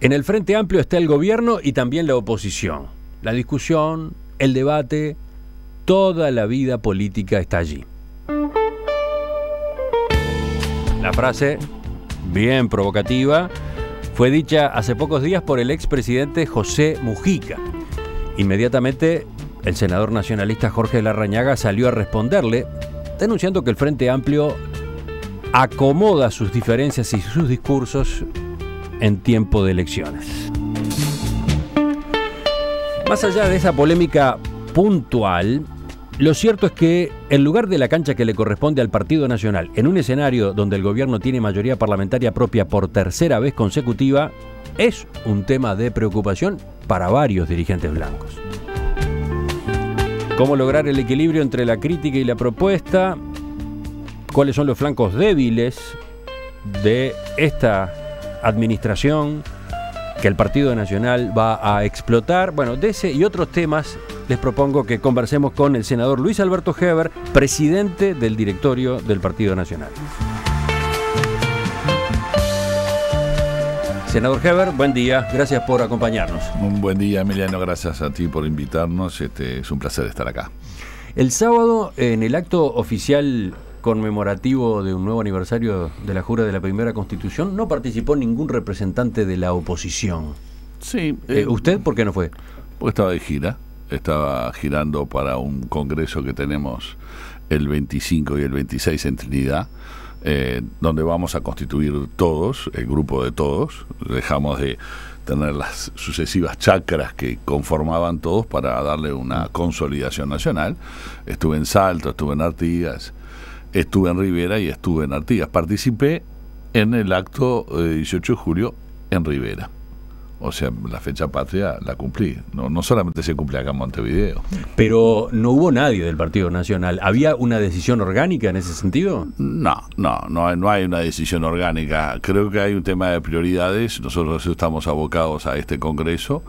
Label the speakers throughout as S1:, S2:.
S1: En el Frente Amplio está el gobierno y también la oposición. La discusión, el debate, toda la vida política está allí. La frase, bien provocativa, fue dicha hace pocos días por el expresidente José Mujica. Inmediatamente, el senador nacionalista Jorge Larrañaga salió a responderle, denunciando que el Frente Amplio acomoda sus diferencias y sus discursos en tiempo de elecciones. Más allá de esa polémica puntual, lo cierto es que en lugar de la cancha que le corresponde al Partido Nacional, en un escenario donde el gobierno tiene mayoría parlamentaria propia por tercera vez consecutiva, es un tema de preocupación para varios dirigentes blancos. ¿Cómo lograr el equilibrio entre la crítica y la propuesta? ¿Cuáles son los flancos débiles de esta administración, que el Partido Nacional va a explotar. Bueno, de ese y otros temas les propongo que conversemos con el senador Luis Alberto Heber, presidente del directorio del Partido Nacional. Senador Heber, buen día, gracias por acompañarnos. Un buen día, Emiliano, gracias a ti por invitarnos, este, es un placer estar acá. El sábado, en el acto oficial conmemorativo de un nuevo aniversario de la jura de la primera constitución, no participó ningún representante de la oposición. Sí. Eh, eh, ¿Usted por qué no fue? Porque estaba de gira, estaba
S2: girando para un congreso que tenemos el 25 y el 26 en Trinidad. Eh, donde vamos a constituir todos, el grupo de todos, dejamos de tener las sucesivas chacras que conformaban todos para darle una consolidación nacional. Estuve en Salto, estuve en Artigas, estuve en Rivera y estuve en Artigas. Participé en el acto eh, de 18 de julio en
S1: Rivera. O sea, la fecha patria la cumplí. No, no solamente se cumple acá en Montevideo. Pero no hubo nadie del Partido Nacional. ¿Había una decisión orgánica en ese sentido? No, no, no hay, no hay una decisión orgánica. Creo que hay un tema de prioridades. Nosotros
S2: estamos abocados a este Congreso.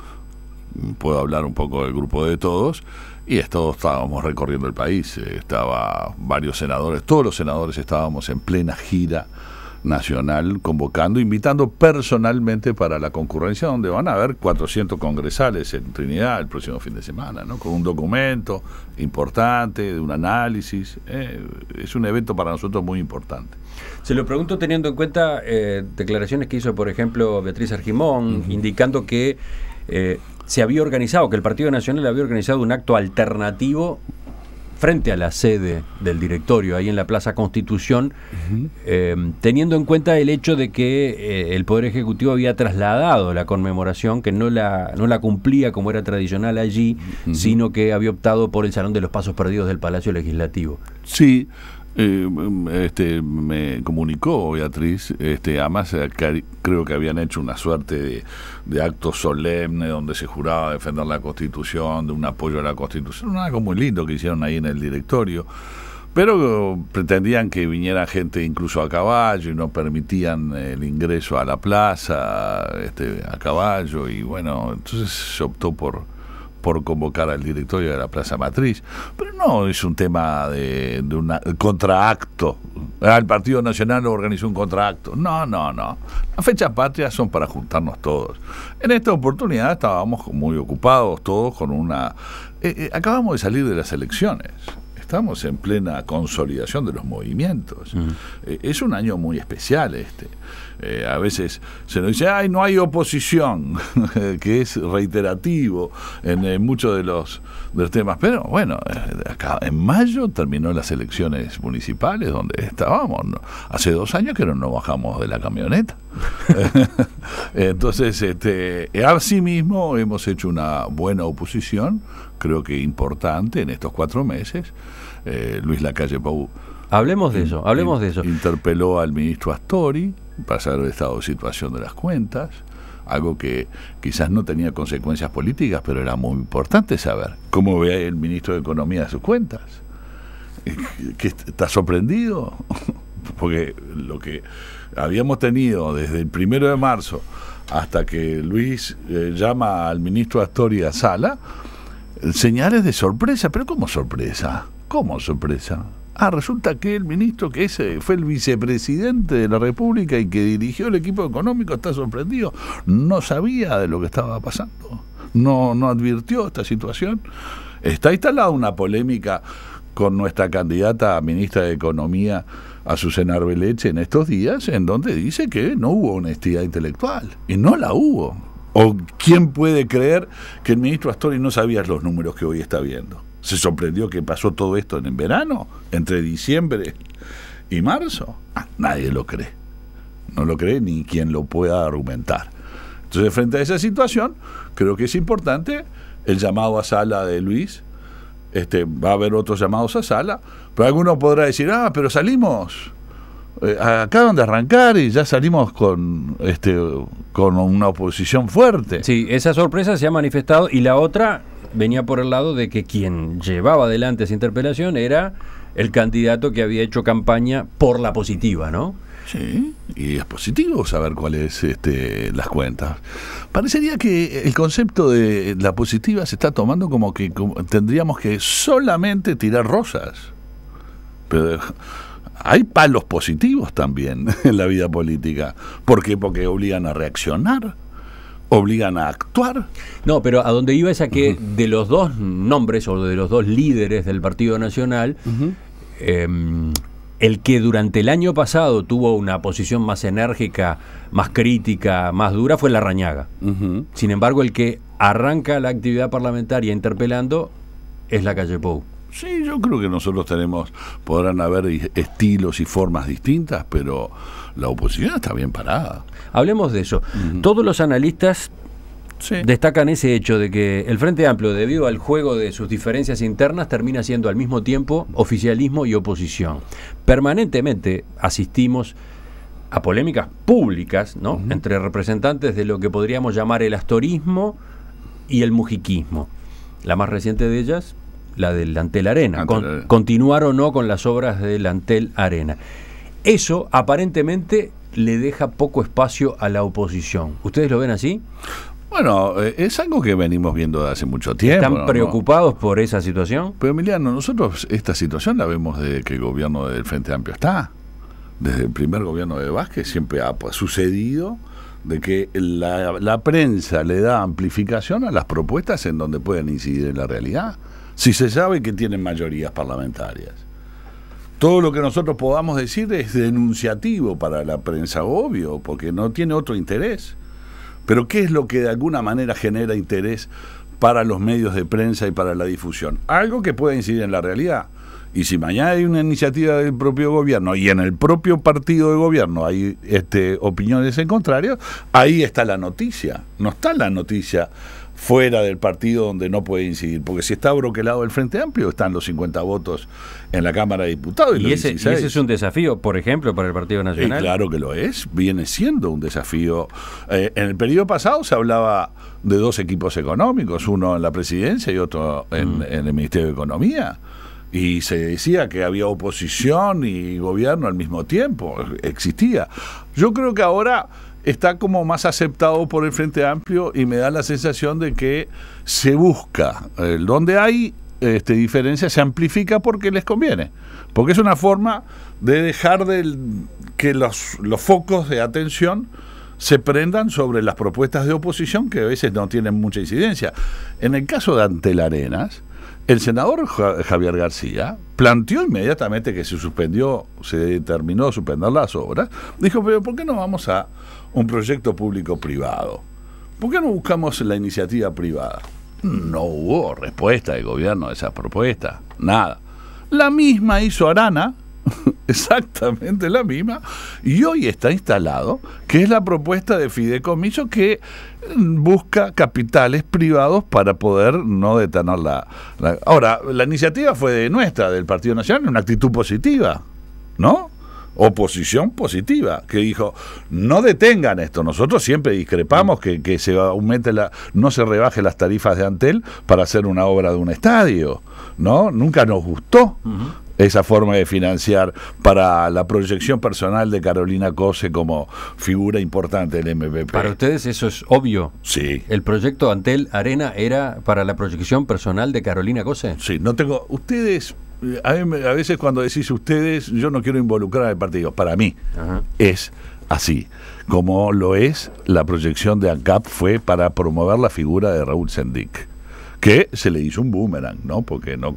S2: Puedo hablar un poco del grupo de todos y todos estábamos recorriendo el país, eh, estaba varios senadores, todos los senadores estábamos en plena gira nacional convocando, invitando personalmente para la concurrencia donde van a haber 400 congresales en Trinidad el próximo fin de semana, ¿no? con un documento importante, de un análisis. Eh, es un evento para nosotros muy
S1: importante. Se lo pregunto teniendo en cuenta eh, declaraciones que hizo, por ejemplo, Beatriz Argimón, indicando que se había organizado, que el Partido Nacional había organizado un acto alternativo frente a la sede del directorio, ahí en la Plaza Constitución, em, teniendo en cuenta el hecho de que eh, el Poder Ejecutivo había trasladado la conmemoración, que no la, no la cumplía como era tradicional allí, sino que había optado por el Salón de los Pasos Perdidos del Palacio Legislativo. Sí, Mm,
S2: este, me comunicó Beatriz, este, además eh, creo que habían hecho una suerte de, acto solemne donde se juraba defender la Constitución, de un apoyo a la Constitución, algo muy lindo que hicieron ahí en el directorio, pero pretendían que viniera gente incluso a caballo y no permitían el ingreso a la plaza este, a caballo y bueno, entonces se optó por por convocar al directorio de la Plaza Matriz, pero no es un tema de, un contraacto. Ah, el Partido Nacional organizó un contraacto. No, no, no. Las fechas patrias son para juntarnos todos. En esta oportunidad estábamos muy ocupados todos con una... Eh, eh, acabamos de salir de las elecciones. Estamos en plena consolidación de los movimientos. Mm. Eh, es un año muy especial este. Eh, a veces se nos dice, ay, no hay oposición, que es reiterativo en, eh, muchos de los, temas. Pero bueno, acá en mayo terminó las elecciones municipales donde estábamos. Hace dos años que no nos bajamos de la camioneta. Entonces, este, así mismo hemos hecho una buena oposición creo que importante en estos cuatro meses. Eh, Luis Lacalle Pau Hablemos de eso, hablemos de eso. Interpeló al ministro Astori para saber el estado de situación de las cuentas, algo que quizás no tenía consecuencias políticas, pero era muy importante saber cómo ve el ministro de Economía de sus cuentas. Eh, que ¿Está sorprendido? Porque lo que habíamos tenido desde el primero de marzo hasta que Luis eh, llama al ministro Astori a sala, señales de sorpresa, pero ¿cómo sorpresa? ¿Cómo sorpresa? Ah, resulta que el ministro que ese fue el vicepresidente de la República y que dirigió el equipo económico está sorprendido. No sabía de lo que estaba pasando. No, no advirtió esta situación. Está instalada una polémica con nuestra candidata a ministra de Economía, Azucena Arbeleche, en estos días, en donde dice que no hubo honestidad intelectual. Y no la hubo. ¿O quién puede creer que el ministro Astori no sabía los números que hoy está viendo? ¿Se sorprendió que pasó todo esto en el verano, entre diciembre y marzo? Ah, nadie lo cree. No lo cree ni quien lo pueda argumentar. Entonces, frente a esa situación, creo que es importante el llamado a sala de Luis. Este, va a haber otros llamados a sala, pero alguno podrá decir, ah, pero salimos eh, acaban de arrancar y ya salimos con, este, con una
S1: oposición fuerte. Sí, esa sorpresa se ha manifestado y la otra venía por el lado de que quien llevaba adelante esa interpelación era el candidato que había hecho campaña por la positiva, ¿no?
S2: Sí, y es positivo saber cuáles este, las cuentas. Parecería que el concepto de la positiva se está tomando como que tendríamos que solamente tirar rosas. Pero hay palos positivos también en la vida política. ¿Por qué? Porque obligan a reaccionar,
S1: obligan a actuar. No, pero a donde iba es a que de los dos nombres o de los dos líderes del Partido Nacional, em, el que durante el año pasado tuvo una posición más enérgica, más crítica, más dura, fue la Rañaga. Sin embargo, el que arranca la actividad parlamentaria interpelando es la calle Pou. Sí, yo creo que nosotros tenemos, podrán haber estilos y formas distintas, pero la oposición está bien parada. Hablemos de eso. Todos los analistas destacan ese hecho de que el Frente Amplio, debido al juego de sus diferencias internas, termina siendo al mismo tiempo oficialismo y oposición. Permanentemente asistimos a polémicas públicas ¿no? entre representantes de lo que podríamos llamar el astorismo y el mujiquismo. La más reciente de ellas, la del Antel Arena, Con, continuar o no con las obras del Antel Arena. Eso aparentemente le deja poco espacio a la oposición. ¿Ustedes lo ven así? Bueno, eh, es algo que venimos viendo hace mucho tiempo. ¿Están preocupados por esa
S2: situación? Pero Emiliano, nosotros esta situación la vemos desde que el gobierno del Frente Amplio está. Desde el primer gobierno de Vázquez siempre ha sucedido de que la, la prensa le da amplificación a las propuestas en donde pueden incidir en la realidad si se sabe que tienen mayorías parlamentarias. Todo lo que nosotros podamos decir es denunciativo para la prensa, obvio, porque no tiene otro interés. Pero ¿qué es lo que de alguna manera genera interés para los medios de prensa y para la difusión? Algo que pueda incidir en la realidad. Y si mañana hay una iniciativa del propio gobierno y en el propio partido de gobierno hay este, opiniones en contrario, ahí está la noticia. No está la noticia fuera del partido donde no puede incidir. Porque si está broquelado el Frente Amplio, están los 50 votos en la Cámara de Diputados. Y, ese, y ese, es un desafío, por ejemplo, para el Partido Nacional. claro que lo es, viene siendo un desafío. Eh, en el periodo pasado se hablaba de dos equipos económicos, uno en la presidencia y otro mm. en el Ministerio de Economía y se decía que había oposición y gobierno al mismo tiempo, existía. Yo creo que ahora está como más aceptado por el Frente Amplio y me da la sensación de que se busca. el eh, donde hay este, diferencia se amplifica porque les conviene. Porque es una forma de dejar del, que los, focos de atención se prendan sobre las propuestas de oposición que a veces no tienen mucha incidencia. En el caso de Antel Arenas, el senador Javier García planteó inmediatamente que se suspendió, se determinó suspender las obras. Dijo, pero ¿por qué no vamos a un proyecto público-privado? ¿Por qué no buscamos la iniciativa privada? No hubo respuesta del gobierno a esa propuesta, nada. La misma hizo Arana exactamente la misma, y hoy está instalado, que es la propuesta de fideicomiso que busca capitales privados para poder no detener la, Ahora, la iniciativa fue de nuestra, del Partido Nacional, una actitud positiva, ¿no? oposición positiva, que dijo, no detengan esto, nosotros siempre discrepamos que, que, se aumente la, no se rebaje las tarifas de Antel para hacer una obra de un estadio, ¿no? Nunca nos gustó esa forma de financiar para la proyección personal de Carolina Cose como figura importante del MPP. Para
S1: ustedes eso es obvio. Sí. El proyecto Antel Arena era para la proyección personal de Carolina Cose. Sí, no tengo. Ustedes a, veces cuando decís ustedes, yo no quiero involucrar al
S2: partido. Para mí es así. Como lo es, la proyección de ACAP fue para promover la figura de Raúl Sendic que se le hizo un boomerang, ¿no? Porque no,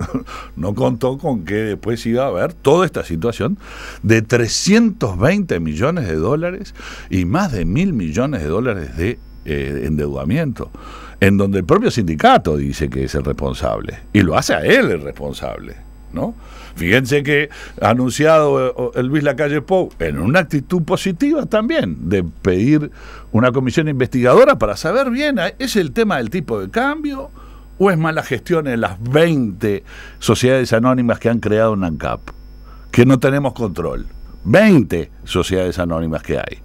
S2: no contó con que después iba a haber toda esta situación de 320 millones de dólares y más de mil millones de dólares de eh, endeudamiento, en donde el propio sindicato dice que es el responsable y lo hace a él el responsable. Fíjense que ha anunciado eh, Luis Lacalle Pou, en una actitud positiva también, de pedir una comisión investigadora para saber bien, ah, ¿es el tema del tipo de cambio o es mala gestión en las 20 sociedades anónimas que han creado NANCAP Que no tenemos control. 20 sociedades anónimas que hay.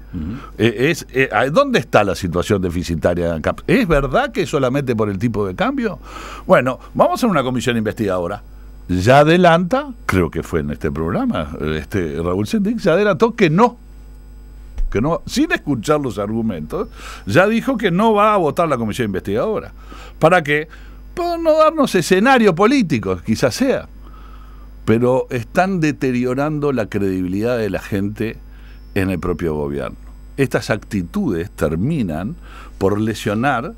S2: Eh, es, eh, ah, ¿Dónde está la situación deficitaria de ANCAP? ¿Es verdad que solamente por el tipo de cambio? Bueno, vamos a una comisión investigadora ya adelanta, creo que fue en este programa, este Raúl Sendic ya adelantó que no, que no, sin escuchar los argumentos, ya dijo que no va a votar la comisión investigadora. ¿Para qué? Para no darnos escenario político, quizás sea. Pero están deteriorando la credibilidad de la gente en el propio gobierno. Estas actitudes terminan por lesionar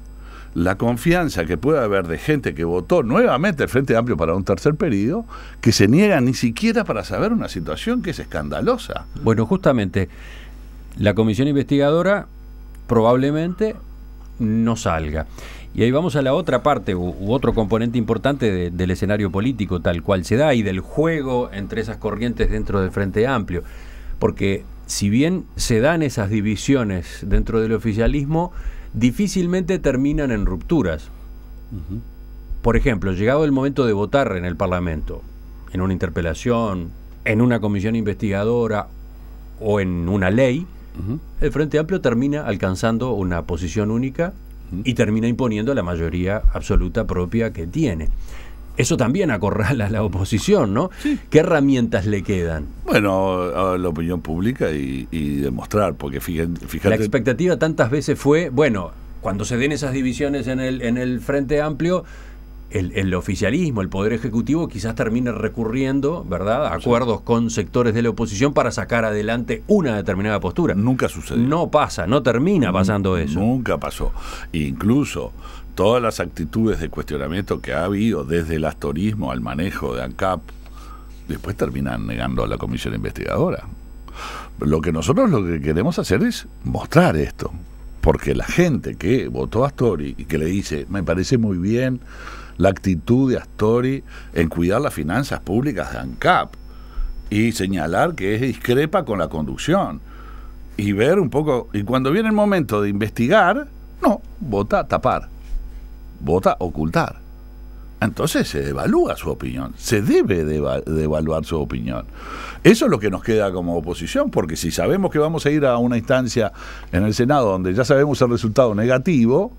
S2: la confianza que puede haber de gente que votó nuevamente el Frente Amplio para un tercer periodo, que se niega ni siquiera para saber una situación que es escandalosa.
S1: Bueno, justamente, la comisión investigadora probablemente no salga. Y ahí vamos a la otra parte, u, otro componente importante del escenario político tal cual se da y del juego entre esas corrientes dentro del Frente Amplio. Porque si bien se dan esas divisiones dentro del oficialismo, difícilmente terminan en rupturas. Por ejemplo, llegado el momento de votar en el Parlamento, en una interpelación, en una comisión investigadora o en una ley, el Frente Amplio termina alcanzando una posición única y termina imponiendo la mayoría absoluta propia que tiene eso también acorrala a la oposición, ¿no? ¿Qué herramientas le quedan? Bueno, a la opinión pública y, demostrar, porque fíjate, La expectativa tantas veces fue, bueno, cuando se den esas divisiones en el, Frente Amplio, el, oficialismo, el Poder Ejecutivo quizás termine recurriendo, ¿verdad?, a acuerdos con sectores de la oposición para sacar adelante una determinada postura. Nunca sucedió. No pasa, no termina pasando eso. Nunca pasó. Incluso todas las actitudes de cuestionamiento que ha habido desde
S2: el astorismo al manejo de ANCAP, después terminan negando a la comisión investigadora. Lo que nosotros lo que queremos hacer es mostrar esto, porque la gente que votó a Astori y que le dice, me parece muy bien la actitud de Astori en cuidar las finanzas públicas de ANCAP y señalar que es discrepa con la conducción y ver un poco, y cuando viene el momento de investigar, no, vota tapar vota ocultar. Entonces se devalúa su opinión, se debe devaluar evaluar su opinión. Eso es lo que nos queda como oposición, porque si sabemos que vamos a ir a una instancia en el Senado donde ya sabemos el resultado negativo,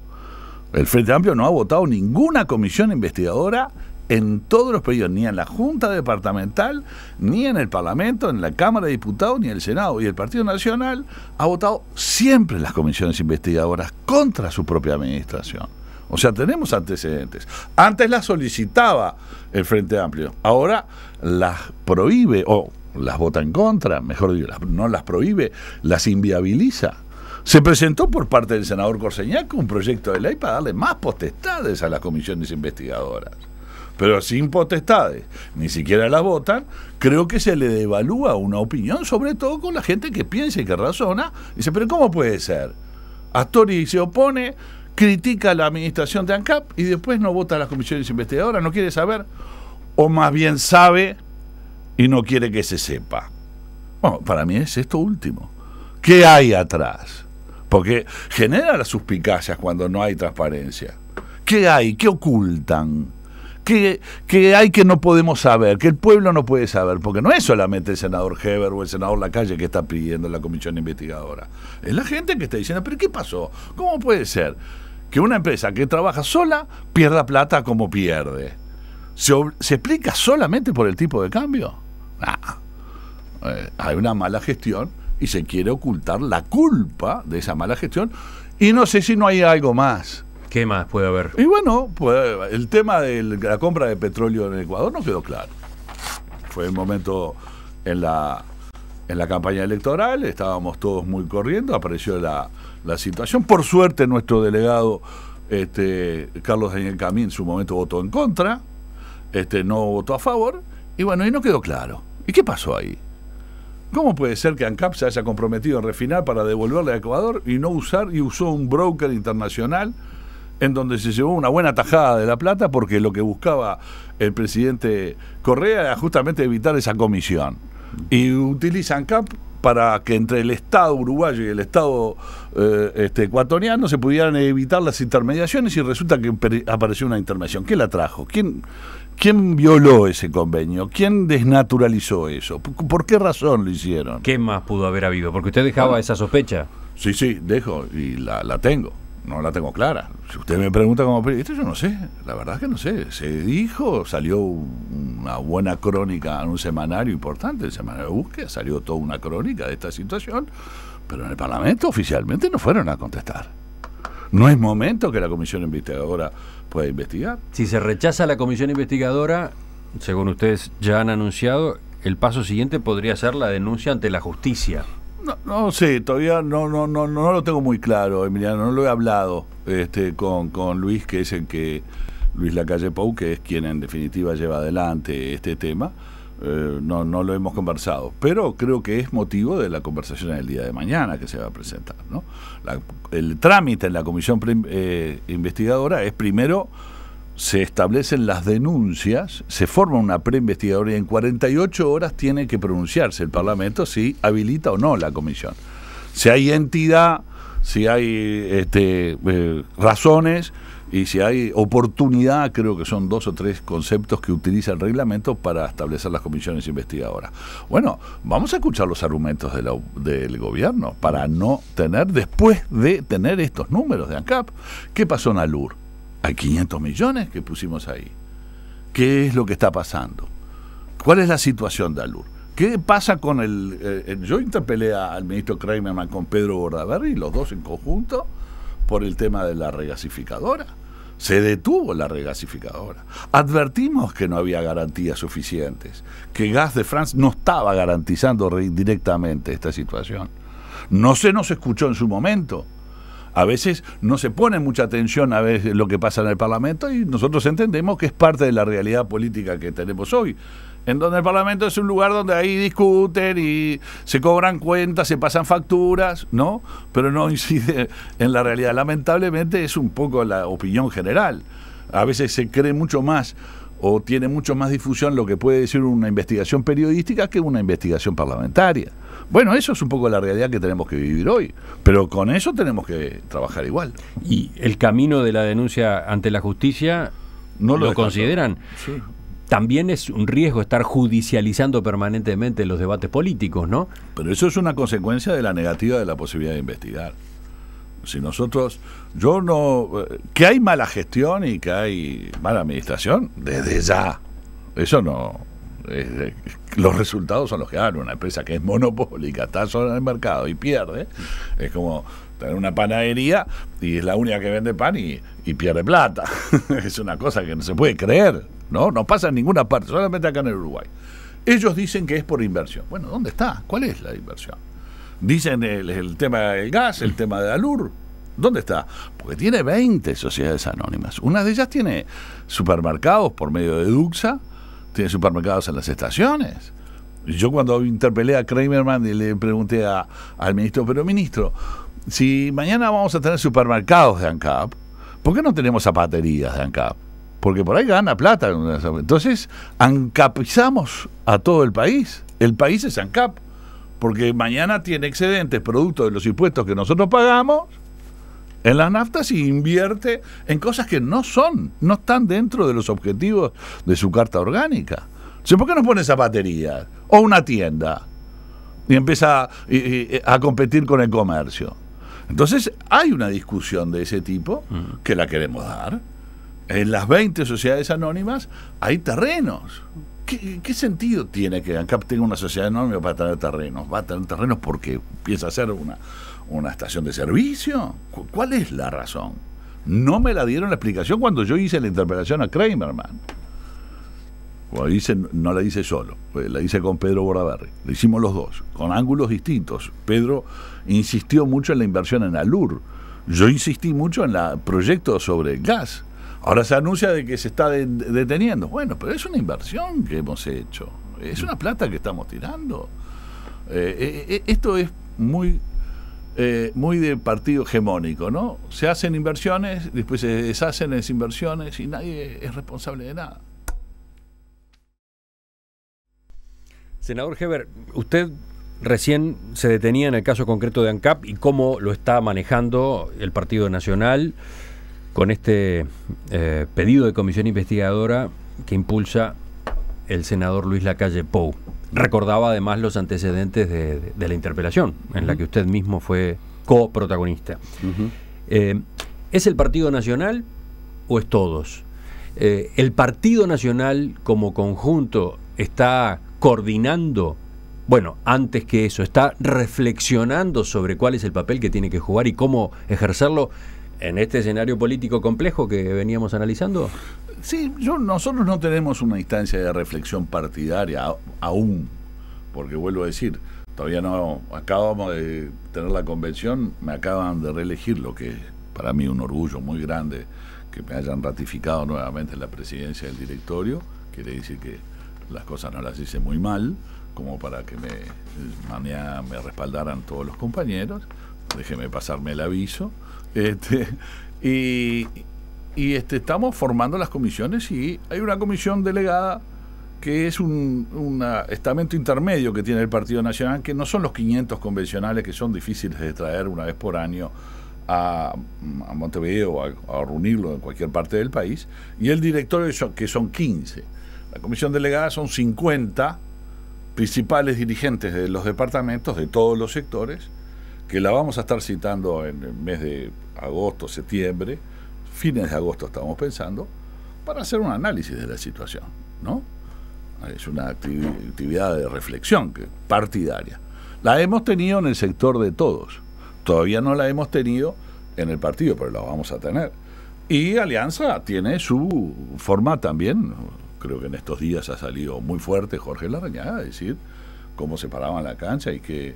S2: el Frente Amplio no ha votado ninguna comisión investigadora en todos los periodos, ni en la Junta Departamental, ni en el Parlamento, en la Cámara de Diputados, ni en el Senado. Y el Partido Nacional ha votado siempre las comisiones investigadoras contra su propia administración. O sea, tenemos antecedentes. Antes las solicitaba el Frente Amplio, ahora las prohíbe o las vota en contra, mejor dicho, no las prohíbe, las inviabiliza. Se presentó por parte del senador Corseñaco un proyecto de ley para darle más potestades a las comisiones investigadoras. Pero sin potestades, ni siquiera la votan, creo que se le devalúa una opinión, sobre todo con la gente que piensa y que razona. Dice, pero ¿cómo puede ser? Astori se opone, critica la administración de ANCAP y después no vota a las comisiones investigadoras, no quiere saber, o más bien sabe y no quiere que se sepa. Bueno, para mí es esto último. ¿Qué hay atrás? Porque genera las suspicacias cuando no hay transparencia. ¿Qué hay? ¿Qué ocultan? ¿Qué, hay que no podemos saber? ...¿qué el pueblo no puede saber, porque no es solamente el senador Heber o el senador Lacalle que está pidiendo la comisión investigadora. Es la gente que está diciendo, pero ¿qué pasó? ¿Cómo puede ser? que una empresa que trabaja sola pierda plata como pierde. ¿Se, ¿se explica solamente por el tipo de cambio? Eh, hay una mala gestión y se quiere ocultar la culpa de esa mala gestión. Y no sé si no hay algo más. ¿Qué más puede haber? Y bueno, pues, el tema de la compra de petróleo en Ecuador no quedó claro. Fue el momento en la, en la campaña electoral, estábamos todos muy corriendo, apareció la, la situación. Por suerte, nuestro delegado este, Carlos Daniel Camín en su momento votó en contra, este, no votó a favor, y bueno, y no quedó claro. ¿Y qué pasó ahí? ¿Cómo puede ser que ANCAP se haya comprometido en refinar para devolverle a Ecuador y no usar y usó un broker internacional en donde se llevó una buena tajada de la plata porque lo que buscaba el presidente Correa era justamente evitar esa comisión? Y utiliza ANCAP para que entre el Estado uruguayo y el Estado eh, este, ecuatoriano se pudieran evitar las intermediaciones y resulta que apareció una intermediación. ¿Quién la trajo? ¿Quién, ¿Quién violó ese convenio? ¿Quién desnaturalizó eso? ¿Por qué razón lo hicieron? ¿Qué más pudo haber habido? Porque usted dejaba esa sospecha. Sí, sí, dejo y la, la tengo no la tengo clara. Si usted me pregunta como periodista, yo no sé. La verdad es que no sé. Se dijo, salió una buena crónica en un semanario importante, el semanario de búsqueda, salió toda una crónica de esta situación, pero en el Parlamento oficialmente no fueron a contestar.
S1: No es momento que la comisión investigadora pueda investigar. Si se rechaza la comisión investigadora, según ustedes ya han anunciado, el paso siguiente podría ser la denuncia ante la justicia.
S2: No, no, sé, todavía no, no, no, no lo tengo muy claro, Emiliano, no lo he hablado este, con, Luis, que es el que, Luis Lacalle Pou, que es quien en definitiva lleva adelante este tema. Eh, no, no lo hemos conversado, pero creo que es motivo de la conversación en el día de mañana que se va a presentar. ¿no? el trámite en la comisión eh, investigadora es primero se establecen las denuncias, se forma una preinvestigadora y en 48 horas tiene que pronunciarse el Parlamento si habilita o no la comisión. Si hay entidad, si hay este, eh, razones y si hay oportunidad, creo que son dos o tres conceptos que utiliza el reglamento para establecer las comisiones investigadoras. Bueno, vamos a escuchar los argumentos del gobierno para no tener, después de tener estos números de ANCAP, ¿qué pasó en ALUR? Hay 500 millones que pusimos ahí. ¿Qué es lo que está pasando? ¿Cuál es la situación de Alur? ¿Qué pasa con el, eh, eh, Yo interpelé al ministro Kramerman con Pedro Bordaberry, los dos en conjunto, por el tema de la regasificadora. Se detuvo la regasificadora. Advertimos que no había garantías suficientes, que Gas de France no estaba garantizando directamente esta situación. No se nos escuchó en su momento a veces no se pone mucha atención a lo que pasa en el Parlamento y nosotros entendemos que es parte de la realidad política que tenemos hoy. En donde el Parlamento es un lugar donde ahí discuten y se cobran cuentas, se pasan facturas, ¿no? Pero no incide en la realidad. Lamentablemente es un poco la opinión general. A veces se cree mucho más o tiene mucho más difusión lo que puede decir una investigación periodística que una investigación parlamentaria. Bueno, eso es un poco la realidad que tenemos que vivir hoy, pero con eso tenemos que trabajar igual.
S1: ¿Y el camino de la denuncia ante la justicia no lo, consideran? También es un riesgo estar judicializando permanentemente los debates políticos, ¿no? Pero eso es una consecuencia de la negativa de la posibilidad de investigar. Si nosotros,
S2: yo no, eh, que hay mala gestión y que hay mala administración, desde ya. Eso no, eh, los resultados son los que dan. Una empresa que es monopólica, está sola en el mercado y pierde, es como tener una panadería y es la única que vende pan y, pierde plata. es una cosa que no se puede creer, ¿no? No pasa en ninguna parte, solamente acá en el Uruguay. Ellos dicen que es por inversión. Bueno, ¿dónde está? ¿Cuál es la inversión? Dicen el, tema del gas, el tema de Alur ¿Dónde está? Porque tiene 20 sociedades anónimas. Una de ellas tiene supermercados por medio de Duxa, tiene supermercados en las estaciones. Yo cuando interpelé a Kramerman y le pregunté al ministro, pero ministro, si mañana vamos a tener supermercados de ANCAP, ¿por qué no tenemos zapaterías de ANCAP? Porque por ahí gana plata. Entonces, ANCAPizamos a todo el país. El país es ANCAP. Porque mañana tiene excedentes producto de los impuestos que nosotros pagamos en la nafta se invierte en cosas que no son, no están dentro de los objetivos de su carta orgánica. ¿Por qué no pone batería o una tienda y empieza eh, a, competir con el comercio? Entonces hay una discusión de ese tipo mm. que la queremos dar. En las 20 sociedades anónimas hay terrenos. ¿Qué, ¿qué, sentido tiene que ANCAP tenga una sociedad anónima para tener terrenos? Va a tener terrenos porque piensa ser una una estación de servicio? ¿Cuál es la razón? No me la dieron la explicación cuando yo hice la interpelación a Kramerman. Cuando no la hice solo, pues, la hice con Pedro Boraberri. Lo hicimos los dos, con ángulos distintos. Pedro insistió mucho en la inversión en Alur. Yo insistí mucho en el proyecto sobre gas. Ahora se anuncia de que se está deteniendo. Bueno, pero es una inversión que hemos hecho. Es una plata que estamos tirando. Eh, eh, eh, esto es muy eh, muy de partido hegemónico, ¿no? Se hacen inversiones, después se deshacen las inversiones y nadie es responsable de nada.
S1: Senador Heber, usted recién se detenía en el caso concreto de ANCAP y cómo lo está manejando el Partido Nacional con este eh, pedido de comisión investigadora que impulsa el senador Luis Lacalle Pou. Recordaba además los antecedentes de, la interpelación, en la que usted mismo fue coprotagonista. Eh, ¿Es el Partido Nacional o es todos? Eh, ¿El Partido Nacional como conjunto está coordinando? Bueno, antes que eso, está reflexionando sobre cuál es el papel que tiene que jugar y cómo ejercerlo en este escenario político complejo que veníamos analizando?
S2: Sí, yo, nosotros no tenemos una instancia de reflexión partidaria aún, porque vuelvo a decir, todavía no acabamos de tener la convención, me acaban de reelegir, lo que para mí un orgullo muy grande que me hayan ratificado nuevamente la presidencia del directorio, quiere decir que las cosas no las hice muy mal, como para que me, mañana me respaldaran todos los compañeros, déjeme pasarme el aviso, este, y, y este, estamos formando las comisiones y hay una comisión delegada que es un estamento intermedio que tiene el Partido Nacional, que no son los 500 convencionales que son difíciles de traer una vez por año a, Montevideo, a, a, reunirlo en cualquier parte del país, y el directorio que son 15. La comisión delegada son 50 principales dirigentes de los departamentos, de todos los sectores, que la vamos a estar citando en el mes de agosto, septiembre, fines de agosto estamos pensando, para hacer un análisis de la situación, ¿no? Es una actividad de reflexión partidaria. La hemos tenido en el sector de todos. Todavía no la hemos tenido en el partido, pero la vamos a tener. Y Alianza tiene su forma también, creo que en estos días ha salido muy fuerte Jorge Larrañaga a decir cómo se paraban la cancha y qué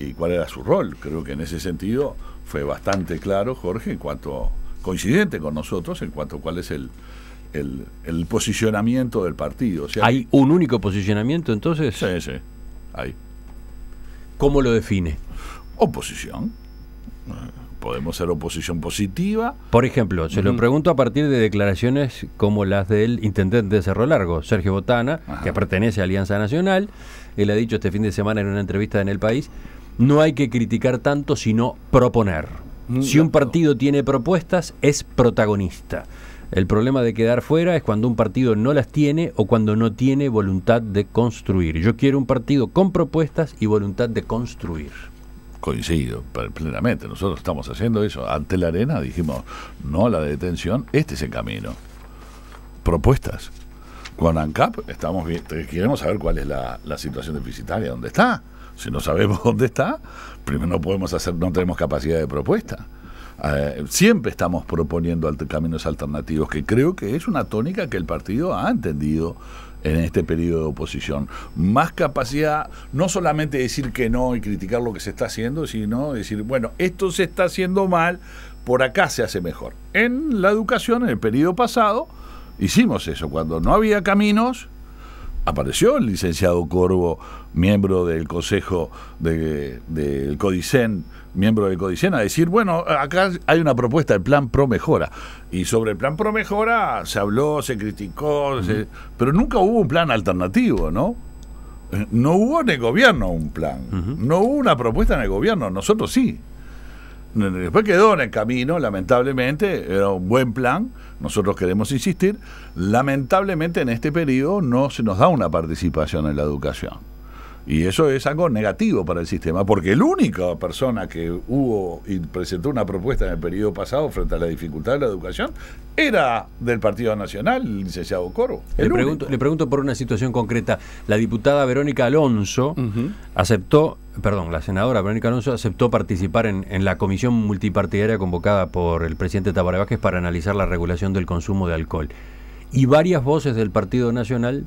S2: y cuál era su rol. Creo que en ese sentido fue bastante claro Jorge en cuanto coincidente con nosotros en cuanto a cuál es el, el, posicionamiento del partido. ¿Hay un único posicionamiento entonces? Sí, sí, hay.
S1: ¿Cómo lo define? Oposición. Podemos ser oposición positiva. Por ejemplo, se lo pregunto a partir de declaraciones como las del intendente de Cerro Largo, Sergio Botana, que pertenece a Alianza Nacional. Él ha dicho este fin de semana en una entrevista en El País, no hay que criticar tanto, sino proponer. Si un partido tiene propuestas, es protagonista. El problema de quedar fuera es cuando un partido no las tiene o cuando no tiene voluntad de construir. Yo quiero un partido con propuestas y voluntad de construir. Coincido plenamente. Nosotros estamos haciendo eso. Ante la arena dijimos,
S2: no la detención, este es el camino. Propuestas. Con ANCAP estamos queremos saber cuál es la, la situación deficitaria, dónde está. Si no sabemos dónde está, primero no podemos hacer, no tenemos capacidad de propuesta. Eh, siempre estamos proponiendo caminos alternativos, que creo que es una tónica que el partido ha entendido en este periodo de oposición. Más capacidad, no solamente decir que no y criticar lo que se está haciendo, sino decir, bueno, esto se está haciendo mal, por acá se hace mejor. En la educación, en el periodo pasado, hicimos eso. Cuando no había caminos, apareció el licenciado Corvo, miembro del Consejo del de, Codicen, miembro del Codicen, a decir, bueno, acá hay una propuesta, el plan Pro Mejora. Y sobre el plan Pro Mejora se habló, se criticó, pero nunca hubo un plan alternativo, ¿no? Eh, no hubo en el gobierno un plan, no hubo una propuesta en el gobierno, nosotros sí. Después quedó en el camino, lamentablemente, era un buen plan, nosotros queremos insistir, lamentablemente en este periodo no se nos da una participación en la educación. Y eso es algo negativo para el sistema, porque la única persona que hubo y presentó una propuesta en el periodo pasado frente
S1: a la dificultad de la educación era del Partido Nacional, el licenciado Coro. le, pregunto, por una situación concreta. La diputada Verónica Alonso aceptó, perdón, la senadora Verónica Alonso aceptó participar en, la comisión multipartidaria convocada por el presidente Tabaré para analizar la regulación del consumo de alcohol. Y varias voces del Partido Nacional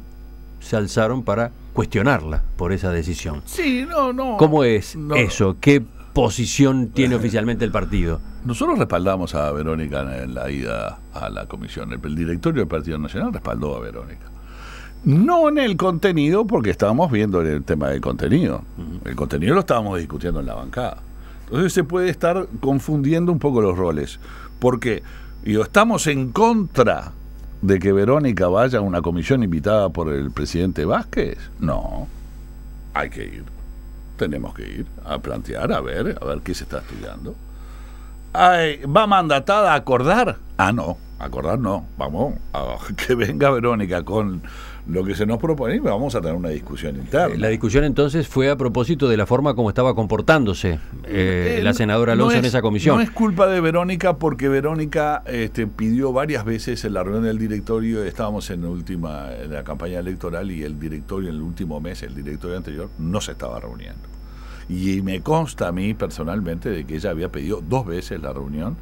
S1: se alzaron para cuestionarla por esa decisión.
S2: Sí, no, no. ¿Cómo
S1: es eso? ¿Qué posición tiene oficialmente el partido? Nosotros respaldamos a
S2: Verónica en la ida a la comisión. El, directorio del Partido Nacional respaldó a Verónica. No en el contenido, porque estábamos viendo el tema del contenido. El contenido lo estábamos discutiendo en la bancada. Entonces se puede estar confundiendo un poco los roles. Porque yo estamos en contra de que Verónica vaya a una comisión invitada por el presidente Vázquez? No, hay que ir. Tenemos que ir a plantear, a ver, a ver qué se está estudiando. ¿Va mandatada a acordar? Ah, no no, vamos, a que venga Verónica con
S1: lo que se nos propone y
S2: vamos a tener una
S1: discusión interna. La discusión entonces fue a propósito de la forma como estaba comportándose eh, eh, la senadora Alonso en esa comisión. No es
S2: culpa de Verónica porque Verónica este, pidió varias veces en la reunión del directorio, estábamos en, última, en la campaña electoral y el directorio en el último mes, el directorio anterior, no se estaba reuniendo. Y me consta a mí personalmente de que ella había pedido dos veces la reunión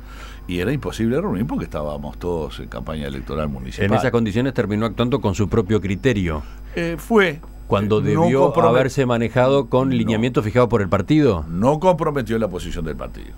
S2: y era
S1: imposible reunir porque estábamos todos en campaña electoral municipal. En esas condiciones terminó actuando con su propio criterio.
S2: Eh, fue.
S1: Cuando eh, debió haberse manejado con lineamiento fijado por el partido.
S2: No comprometió la posición del partido.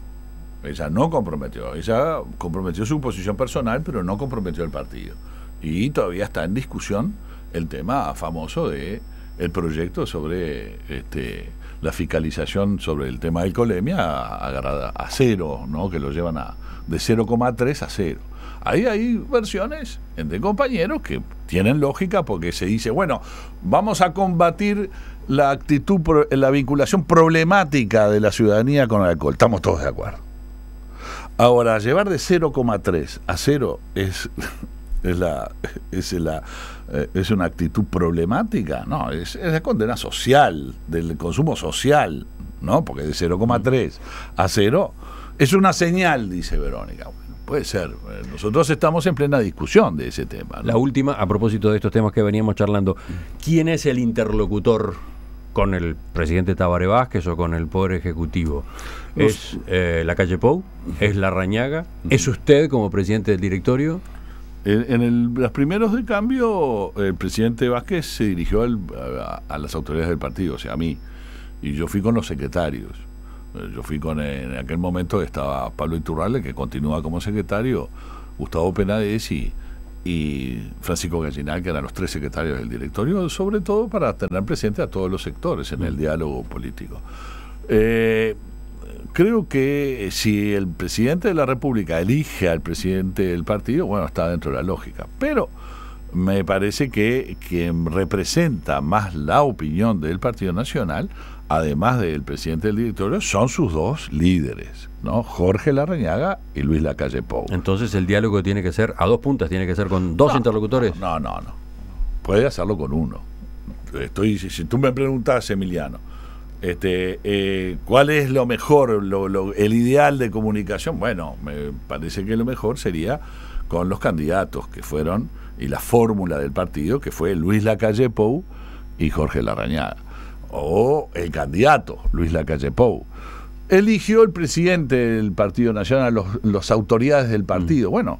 S2: Ella no comprometió. Ella comprometió su posición personal, pero no comprometió el partido. Y todavía está en discusión el tema famoso de el proyecto sobre este la fiscalización sobre el tema del colemia a, a, cero, ¿no? que lo llevan a, de 0,3 a cero. Ahí hay versiones de compañeros que tienen lógica porque se dice, bueno, vamos a combatir la actitud, la vinculación problemática de la ciudadanía con el alcohol. Estamos todos de acuerdo. Ahora, llevar de 0,3 a cero es es, la, es, la, eh, es una actitud problemática, no, es, la condena social, del consumo social, ¿no? Porque de 0,3 a 0 es una señal, dice Verónica.
S1: puede ser, eh, nosotros estamos en plena discusión de ese tema. La última, a propósito de estos temas que veníamos charlando, ¿quién es el interlocutor con el presidente Tabare Vázquez o con el Poder Ejecutivo. ¿Es eh, la calle Pou? ¿Es la Rañaga? ¿Es usted como presidente del directorio? En, los primeros de cambio, el
S2: presidente Vázquez se dirigió a, las autoridades del partido, o sea, a mí. Y yo fui con los secretarios. Eh, yo fui con, en aquel momento estaba Pablo Iturralde, que continúa como secretario, Gustavo Penades y, y Francisco Gallinal, que eran los tres secretarios del directorio, sobre todo para tener presente a todos los sectores en el diálogo político. Eh, creo que eh, si el presidente de la República elige al presidente del partido, bueno, está dentro de la lógica. Pero me parece que quien representa más la opinión del Partido Nacional, además del presidente del directorio, son sus dos líderes, ¿no? Jorge Larrañaga y Luis Lacalle Pou. Entonces el
S1: diálogo tiene que ser a dos puntas, tiene que ser con dos interlocutores. No, no, no. Puede
S2: hacerlo con uno. Estoy, si tú me preguntas, Emiliano, este, eh, ¿Cuál es lo mejor, lo, el ideal de comunicación? Bueno, me parece que lo mejor sería con los candidatos que fueron y la fórmula del partido que fue Luis Lacalle Pou y Jorge Larrañaga. O el candidato Luis Lacalle Pou. Eligió el presidente del Partido Nacional, los, los autoridades del partido. Mm. Bueno,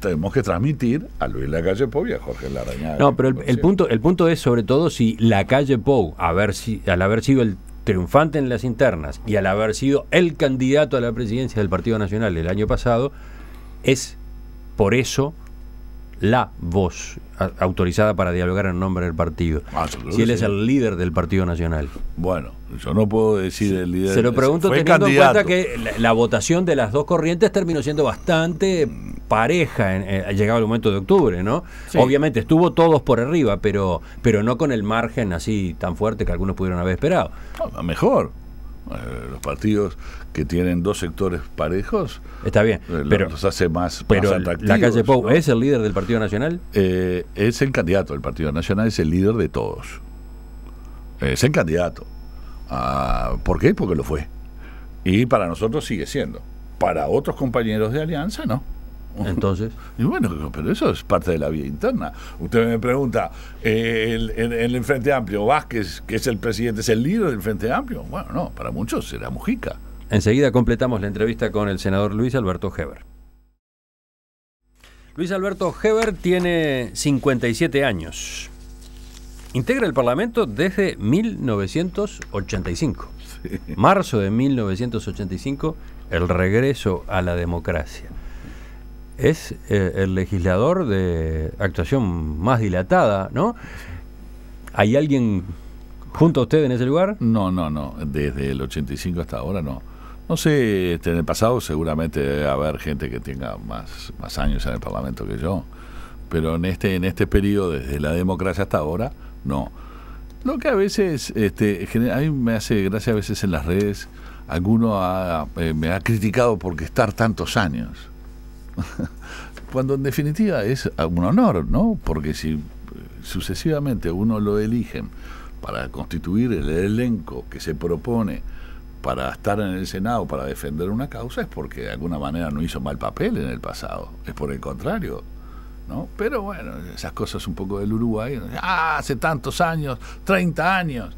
S2: tenemos que transmitir a Luis Lacalle Pou y a Jorge Laraña No, pero el,
S1: punto, el punto es sobre todo si calle Pou, a ver si, al haber sido el triunfante en las internas y al haber sido el candidato a la presidencia del Partido Nacional el año pasado, es por eso la voz autorizada para dialogar en nombre del partido. Ah, si él es el líder del Partido Nacional. Bueno, yo no puedo decir el líder. Se lo pregunto teniendo en cuenta que la, votación de las dos corrientes terminó siendo bastante pareja en, eh, llegado el momento de octubre, ¿no? Obviamente estuvo todos por arriba, pero, pero no con el margen así tan fuerte que algunos pudieron haber esperado. mejor. Eh, los partidos que tienen dos sectores parejos está bien eh, pero los
S2: hace más, pero es
S1: el líder del Partido Nacional
S2: eh, es el candidato del Partido Nacional es el líder de todos es el candidato ah, ¿por qué? porque lo fue y para nosotros sigue siendo para otros compañeros de alianza no Entonces. Y bueno, pero eso es parte de la vida interna. Usted me pregunta, eh, ¿el, Frente Amplio, Vázquez, que es el presidente, es el líder del Frente Amplio? Bueno,
S1: no, para muchos será Mujica. Enseguida completamos la entrevista con el senador Luis Alberto Heber. Luis Alberto Heber tiene 57 años. Integra el Parlamento desde 1985. Marzo de 1985, el regreso a la democracia es eh, el legislador de actuación más dilatada, ¿no? ¿Hay alguien junto a usted en ese lugar? No, no, no. Desde
S2: el 85 hasta ahora no. No sé, este, en el pasado seguramente debe haber gente que tenga más, más años en el Parlamento que yo, pero en este, en este periodo, desde la democracia hasta ahora, no. Lo que a veces, este, a mí me hace gracia a veces en las redes, alguno eh, me ha criticado porque estar tantos años. Cuando en definitiva es un honor, ¿no? Porque si eh, sucesivamente uno lo eligen para constituir el elenco que se propone para estar en el Senado, para defender una causa, es porque de alguna manera no hizo mal papel en el pasado, es por el contrario. ¿no? Pero bueno, esas cosas un poco del Uruguay, ah, hace tantos años, 30 años,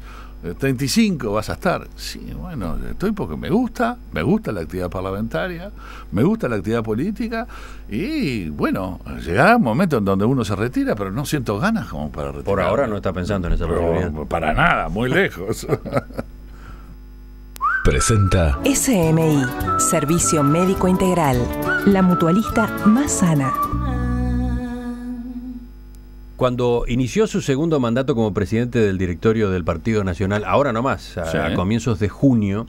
S2: 35 eh, vas a estar. Sí, bueno, estoy porque me gusta, me gusta la actividad parlamentaria, me gusta la actividad política y bueno, llega un momento en donde uno se retira, pero no siento ganas como
S1: para Por ahora no está pensando en esa posibilidad. para nada, muy lejos. Presenta SMI, Servicio Médico Integral, la mutualista más sana. Cuando inició su segundo mandato como presidente del directorio del Partido Nacional, ahora no más, a comienzos de junio,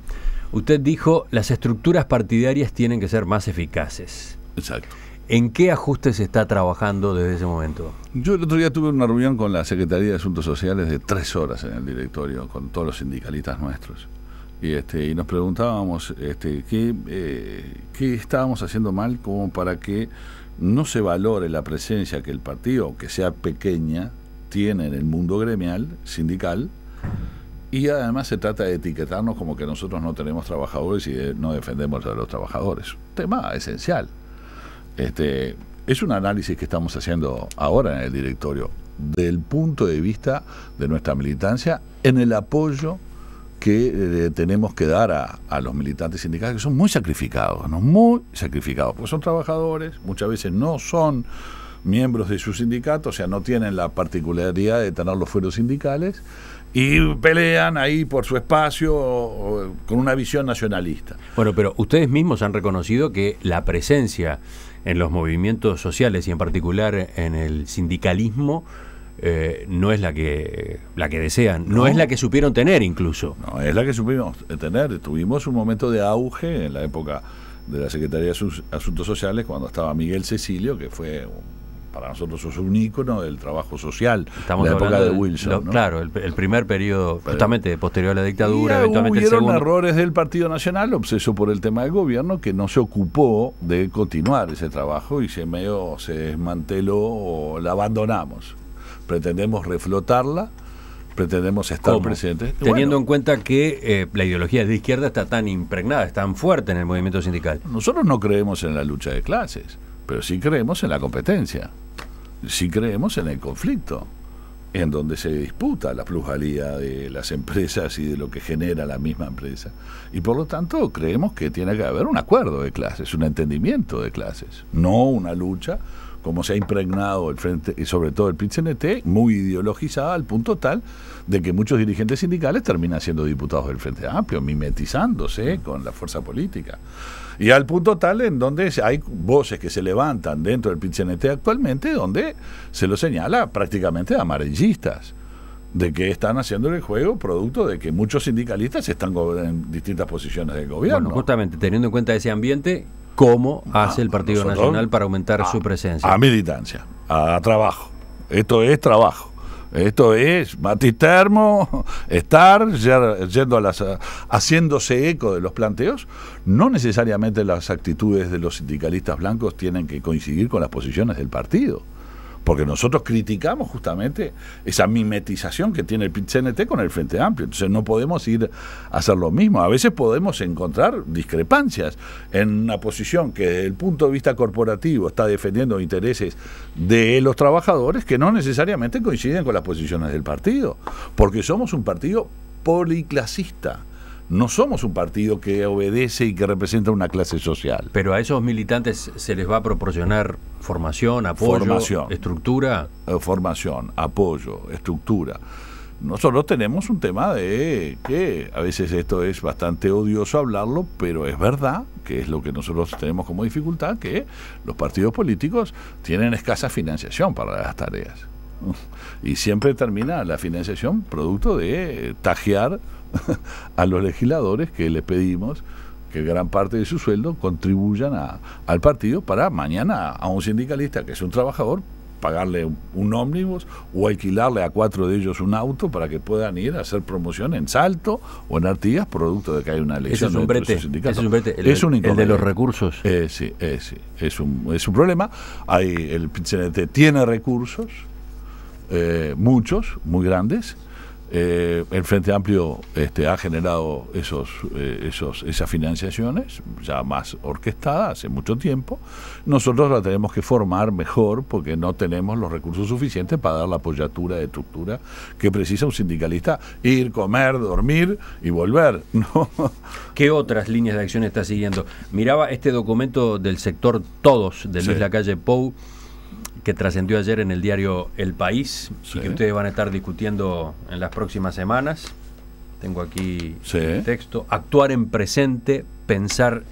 S1: usted dijo las estructuras partidarias tienen que ser más eficaces. Exacto. ¿En qué ajustes se está trabajando desde ese momento? Yo el otro día tuve una reunión con
S2: la Secretaría de Asuntos Sociales de tres horas en el directorio, con todos los sindicalistas nuestros. Y, este, y nos preguntábamos este, qué, eh, qué estábamos haciendo mal como para que no se valore la presencia que el partido, que sea pequeña, tiene en el mundo gremial, sindical, y además se trata de etiquetarnos como que nosotros no tenemos trabajadores y no defendemos a los trabajadores. Tema esencial. Este, es un análisis que estamos haciendo ahora en el directorio, del punto de vista de nuestra militancia, en el apoyo que eh, tenemos que dar a, los militantes sindicales, que son muy sacrificados, ¿no? muy sacrificados, porque son trabajadores, muchas veces no son miembros de su sindicato, o sea, no tienen la particularidad de tener los fueros sindicales, y pelean ahí por su espacio
S1: con una visión nacionalista. Bueno, pero ustedes mismos han reconocido que la presencia en los movimientos sociales y en particular en el sindicalismo eh, no es la que, la que desean, no, es la que supieron tener incluso. No, es la que supimos
S2: tener. Tuvimos un momento de auge en la época de la Secretaría de Asuntos Sociales cuando estaba Miguel Cecilio, que fue para nosotros un ícono del trabajo social. Estamos la época de
S1: Wilson. Claro, el, primer periodo, justamente posterior a la dictadura, y hubieron errores
S2: del Partido Nacional, obseso por el tema del gobierno, que no se ocupó de continuar ese trabajo y se se desmanteló o la abandonamos pretendemos reflotarla, pretendemos
S1: estar presentes. Teniendo en cuenta que eh, la ideología de izquierda está tan impregnada, es tan fuerte en el movimiento sindical. Nosotros no creemos en la lucha de
S2: clases, pero sí creemos en la competencia, sí creemos en el conflicto en donde se disputa la plusvalía de las empresas y de lo que genera la misma empresa. Y por lo tanto creemos que tiene que haber un acuerdo de clases, un entendimiento de clases, no una lucha como se ha impregnado el frente, y sobre todo el PIT-CNT, muy ideologizada al punto tal de que muchos dirigentes sindicales terminan siendo diputados del Frente Amplio, mimetizándose con la fuerza política. Y al punto tal en donde hay voces que se levantan dentro del PIT-CNT actualmente, donde se lo señala prácticamente de amarillistas de que están haciendo el juego producto de que muchos sindicalistas están
S1: en distintas posiciones del gobierno. justamente teniendo en cuenta ese ambiente, ¿Cómo ah, hace el Partido Nacional para aumentar ah, su
S2: presencia? A militancia,
S1: a trabajo. Esto es trabajo.
S2: Esto es matistermo, estar yendo a las, haciéndose eco de los planteos. No necesariamente las actitudes de los sindicalistas blancos tienen que coincidir con las posiciones del partido porque nosotros criticamos justamente esa mimetización que tiene el PIT-CNT con el Frente Amplio. Entonces no podemos ir a hacer lo mismo. A veces podemos encontrar discrepancias en una posición que desde el punto de vista corporativo está defendiendo intereses de los trabajadores que no necesariamente coinciden con las posiciones del partido, porque somos un partido policlasista no somos un partido que obedece y que representa una clase social. Pero a esos
S1: militantes se les va a proporcionar formación, apoyo, formación,
S2: estructura. Eh, formación, apoyo, estructura. Nosotros tenemos un tema de que a veces esto es bastante odioso hablarlo, pero es verdad que es lo que nosotros tenemos como dificultad, que los partidos políticos tienen escasa financiación para las tareas. Y siempre termina la financiación producto de eh, tajear a los legisladores que les pedimos que gran parte de su sueldo contribuyan al partido para mañana a un sindicalista que es un trabajador pagarle un, ómnibus o alquilarle a cuatro de ellos un auto para que puedan ir a hacer promoción en Salto o en Artigas producto de que hay una elección. es un es un es de los recursos. Eh, sí, eh, sí. Es, un, es un problema. Hay, el tiene recursos eh, muchos, muy grandes. Eh, el Frente Amplio este, ha generado esos, eh, esos, esas financiaciones, ya más orquestadas hace mucho tiempo. Nosotros la tenemos que formar mejor porque no tenemos los recursos suficientes para dar la apoyatura de
S1: estructura que precisa un sindicalista. Ir, comer, dormir y volver. ¿Qué otras líneas de acción está siguiendo? Miraba este documento del sector Todos, de la calle Lacalle Pou que trascendió ayer en el diario El País y que ustedes van a estar discutiendo en las próximas semanas. Tengo aquí el texto. Actuar en presente, pensar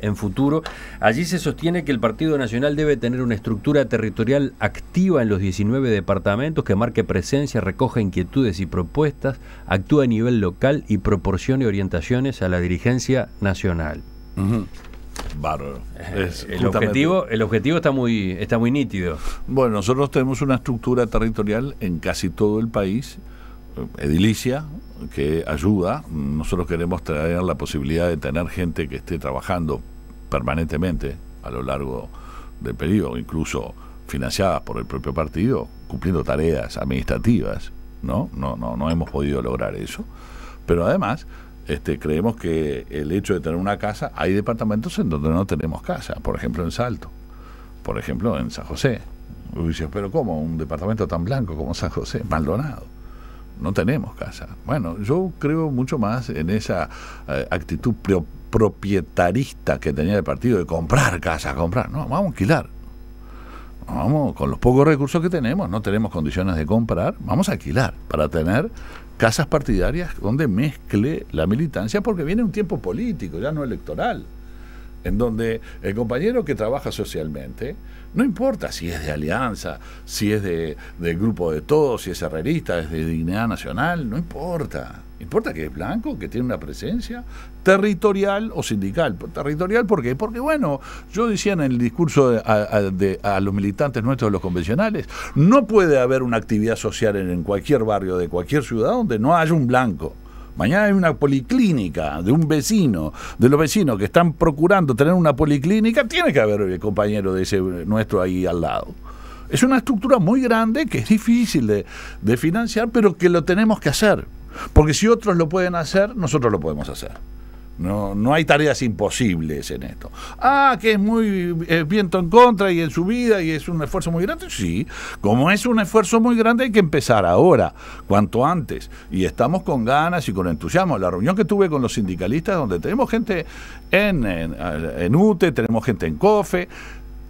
S1: en futuro. Allí se sostiene que el Partido Nacional debe tener una estructura territorial activa en los 19 departamentos que marque presencia, recoja inquietudes y propuestas, actúe a nivel local y proporcione orientaciones a la dirigencia nacional. Bárbaro. Eh, el, objetivo, el objetivo está muy, está muy nítido. Bueno, nosotros tenemos una estructura territorial en
S2: casi todo el país, eh, edilicia, que ayuda. Nosotros queremos traer la posibilidad de tener gente que esté trabajando permanentemente a lo largo del periodo, incluso financiadas por el propio partido, cumpliendo tareas administrativas. No, no, no, no hemos podido lograr eso. Pero además este, creemos que el hecho de tener una casa, hay departamentos en donde no tenemos casa, por ejemplo en Salto, por ejemplo en San José. Y dices, pero ¿cómo? Un departamento tan blanco como San José, Maldonado. No tenemos casa. Bueno, yo creo mucho más en esa eh, actitud propietarista que tenía el partido de comprar casa, comprar. No, vamos a alquilar. Vamos, con los pocos recursos que tenemos, no tenemos condiciones de comprar, vamos a alquilar para tener casas partidarias donde mezcle la militancia, porque viene un tiempo político, ya no electoral, en donde el compañero que trabaja socialmente, no importa si es de Alianza, si es de, del Grupo de Todos, si es herrerista, es de Dignidad Nacional, no importa. Importa que es blanco, que tiene una presencia territorial o sindical. Territorial, ¿por qué? Porque, bueno, yo decía en el discurso a, los militantes nuestros, los convencionales, no puede haber una actividad social en, cualquier barrio de cualquier ciudad donde no haya un blanco. Mañana hay una policlínica de un vecino, de los vecinos que están procurando tener una policlínica, tiene que haber el eh, compañero de ese eh, nuestro ahí al lado. Es una estructura muy grande que es difícil de financiar, pero que lo tenemos que hacer. Porque si otros lo pueden hacer, nosotros lo podemos hacer. No, no hay tareas imposibles en esto. Ah, que es muy eh, viento en contra y en su vida y es un esfuerzo muy grande. Sí, como es un esfuerzo muy grande hay que empezar ahora, cuanto antes. Y estamos con ganas y con entusiasmo. La reunión que tuve con los sindicalistas, donde tenemos gente en UTE, tenemos gente en COFE,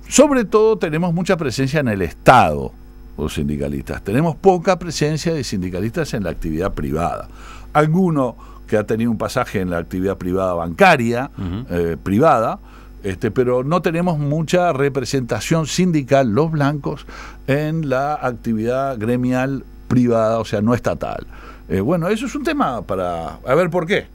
S2: sobre todo tenemos mucha presencia en el Estado. Los sindicalistas. Tenemos poca presencia de sindicalistas en la actividad privada. Alguno que ha tenido un pasaje en la actividad privada bancaria, eh, privada, este, pero no tenemos mucha representación sindical, los blancos, en la actividad gremial privada, o sea, no estatal. Eh, bueno, eso es un tema para... A ver por qué.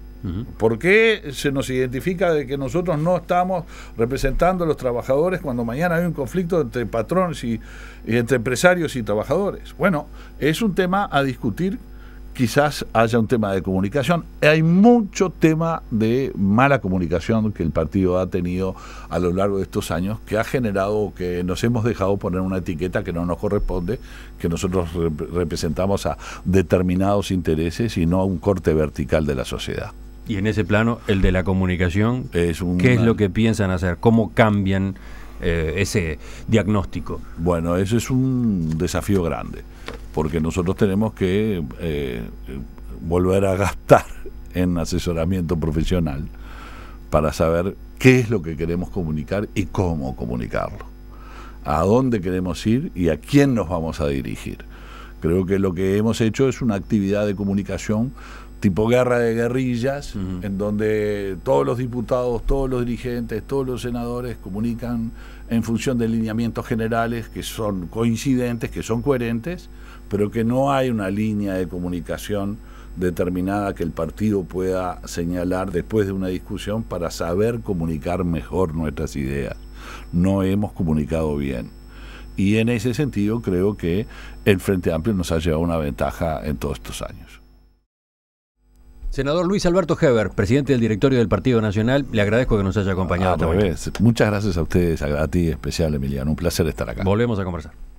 S2: ¿Por qué se nos identifica de que nosotros no estamos representando a los trabajadores cuando mañana hay un conflicto entre patrones y, entre empresarios y trabajadores? Bueno, es un tema a discutir quizás haya un tema de comunicación. Hay mucho tema de mala comunicación que el partido ha tenido a lo largo de estos años que ha generado que nos hemos dejado poner una etiqueta que no nos corresponde, que nosotros representamos a determinados intereses y no a un corte vertical de la sociedad
S1: y en ese plano el de la comunicación, ¿qué es lo que piensan hacer? ¿Cómo cambian eh, ese diagnóstico? Bueno, ese es un desafío grande, porque nosotros
S2: tenemos que eh, volver a gastar en asesoramiento profesional para saber qué es lo que queremos comunicar y cómo comunicarlo, a dónde queremos ir y a quién nos vamos a dirigir. Creo que lo que hemos hecho es una actividad de comunicación tipo guerra de guerrillas, en donde todos los diputados, todos los dirigentes, todos los senadores comunican en función de lineamientos generales que son coincidentes, que son coherentes, pero que no hay una línea de comunicación determinada que el partido pueda señalar después de una discusión para saber comunicar mejor nuestras ideas. No hemos comunicado bien. Y en ese sentido creo que el Frente Amplio nos ha llevado una ventaja en todos estos años.
S1: Senador Luis Alberto Heber, presidente del directorio del Partido Nacional, le agradezco que nos haya ah, acompañado.
S2: Muchas gracias a ustedes, a ti especial,
S1: Emiliano. Un placer estar acá. Volvemos a conversar.